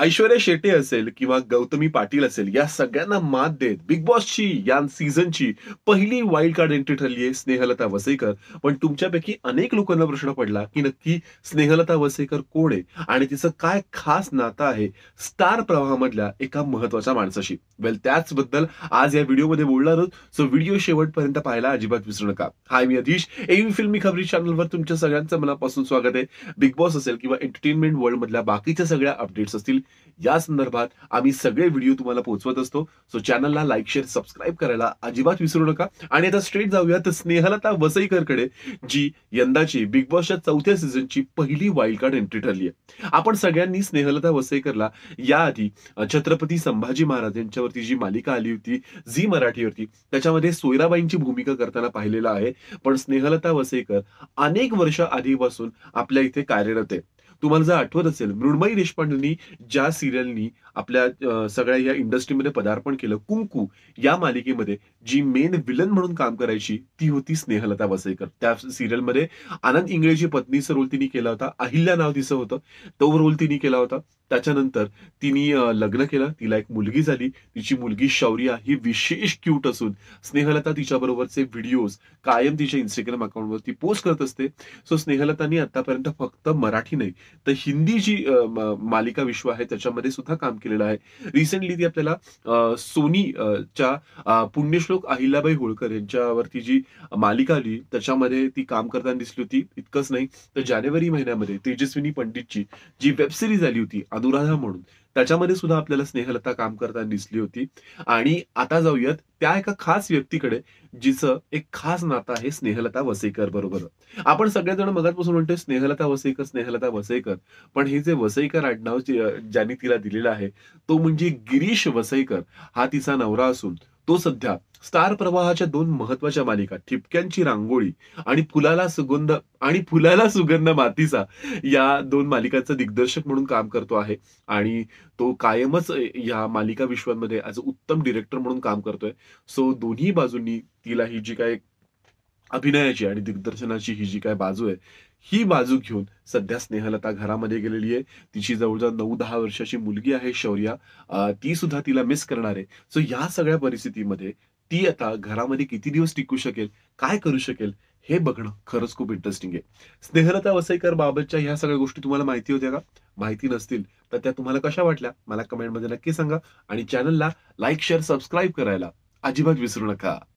ऐश्वर्या शेट्टी असेल किंवा गौतमी पाटील असेल या सगळ्यांना मात देत बिग बॉसची या सीझनची पहिली वाईल्ड कार्ड एंट्री ठरली आहे स्नेहलता वसेकर पण तुमच्यापैकी अनेक लोकांना प्रश्न पडला की नक्की स्नेहलता वसेकर कोण आहे आणि तिचं काय खास नातं आहे स्टार प्रवाहामधल्या एका महत्वाच्या माणसाशी वेल त्याचबद्दल आज या व्हिडिओमध्ये बोलणार आहोत सो व्हिडिओ शेवटपर्यंत पाहायला अजिबात विसरू नका हाय मी अधीश एम फिल्मी खबरी चॅनलवर तुमच्या सगळ्यांचं मनापासून स्वागत आहे बिग बॉस असेल किंवा एंटरटेनमेंट वर्ल्ड मधल्या बाकीच्या सगळ्या अपडेट्स असतील या संदर्भात आम्ही सगळे व्हिडिओ तुम्हाला पोहोचवत असतो सो चॅनलला लाईक शेअर सबस्क्राईब करायला अजिबात विसरू नका आणि आता स्ट्रेट जाऊया तर स्नेहलता वसईकरकडे जी यंदाची बिग बॉसच्या चौथ्या सीझनची पहिली वाईल्ड कार्ड एंट्री ठरली आहे आपण सगळ्यांनी स्नेहलता वसईकरला याआधी छत्रपती संभाजी महाराज यांच्यावर जी मालिका आली होती झी मराठीवरती त्याच्यामध्ये सोयराबाईंची भूमिका करताना पाहिलेलं आहे पण स्नेहलता वसेकर अनेक वर्ष आधीपासून आपल्या इथे कार्यरत आहे तुम्हाला जर आठवत असेल मृण्मयी देशपांडेंनी ज्या सिरियलनी आपल्या सगळ्या या इंडस्ट्रीमध्ये पदार्पण केलं कुंकू या मालिकेमध्ये जी मेन विलन म्हणून काम करायची ती होती स्नेहलता वसईकर त्या सिरियलमध्ये आनंद इंगळेची पत्नीचा रोल तिने केला होता अहिल्या नाव तिचं होतं तो रोल तिने केला होता त्याच्यानंतर तिने लग्न केलं तिला एक मुलगी झाली तिची मुलगी शौर्या ही विशेष क्यूट असून स्नेहलता तिच्याबरोबरचे व्हिडिओज कायम तिच्या इंस्टाग्राम ती पोस्ट करत असते सो स्नेहलतानी आतापर्यंत फक्त मराठी नाही तर हिंदी जी मालिका विश्व आहे त्याच्यामध्ये सुद्धा काम केलेलं आहे रिसेंटली ती आपल्याला सोनीच्या पुण्यश्लोक अहिल्याबाई होळकर यांच्यावरती जी मालिका आली त्याच्यामध्ये ती काम करताना दिसली होती इतकंच नाही तर जानेवारी महिन्यामध्ये तेजस्विनी पंडितची जी वेब आली होती अनुराधा म्हणून त्याच्यामध्ये सुद्धा आपल्याला स्नेहलता काम करताना दिसली होती आणि आता जाऊयात त्या एका खास व्यक्तीकडे जिचं एक खास नातं आहे स्नेहलता वसईकर बरोबर आपण सगळेजण मगातपासून म्हणतोय स्नेहलता वसईकर स्नेहलता वसईकर पण हे जे वसईकर आडनाव ज्यांनी तिला दिलेलं आहे तो म्हणजे गिरीश वसईकर हा तिचा नवरा असून तो सध्या स्टार प्रवाहाच्या दोन महत्वाच्या मालिका ठिपक्यांची रांगोळी आणि फुलाला सुगंध आणि फुलाला सुगंध मातीचा या दोन मालिकांचा दिग्दर्शक म्हणून काम करतो आहे आणि तो कायमच या मालिका विश्वांमध्ये ॲज अ उत्तम डिरेक्टर म्हणून काम करतोय सो दोन्ही बाजूंनी तिला ही जी काय अभिनयाची आणि दिग्दर्शनाची ही जी काय बाजू आहे ही बाजू घेऊन सध्या स्नेहलता घरामध्ये गेलेली आहे तिची जवळजवळ नऊ दहा वर्षाची मुलगी आहे शौर्या ती सुद्धा तिला मिस करणार आहे सो या सगळ्या परिस्थितीमध्ये ती आता घरामध्ये किती दिवस टिकू शकेल काय करू शकेल हे बघणं खरंच खूप इंटरेस्टिंग आहे स्नेहलता वसईकर बाबतच्या ह्या सगळ्या गोष्टी तुम्हाला माहिती होत्या का माहिती नसतील तर त्या तुम्हाला कशा वाटल्या मला कमेंटमध्ये नक्की सांगा आणि चॅनलला लाईक शेअर सबस्क्राईब करायला अजिबात विसरू नका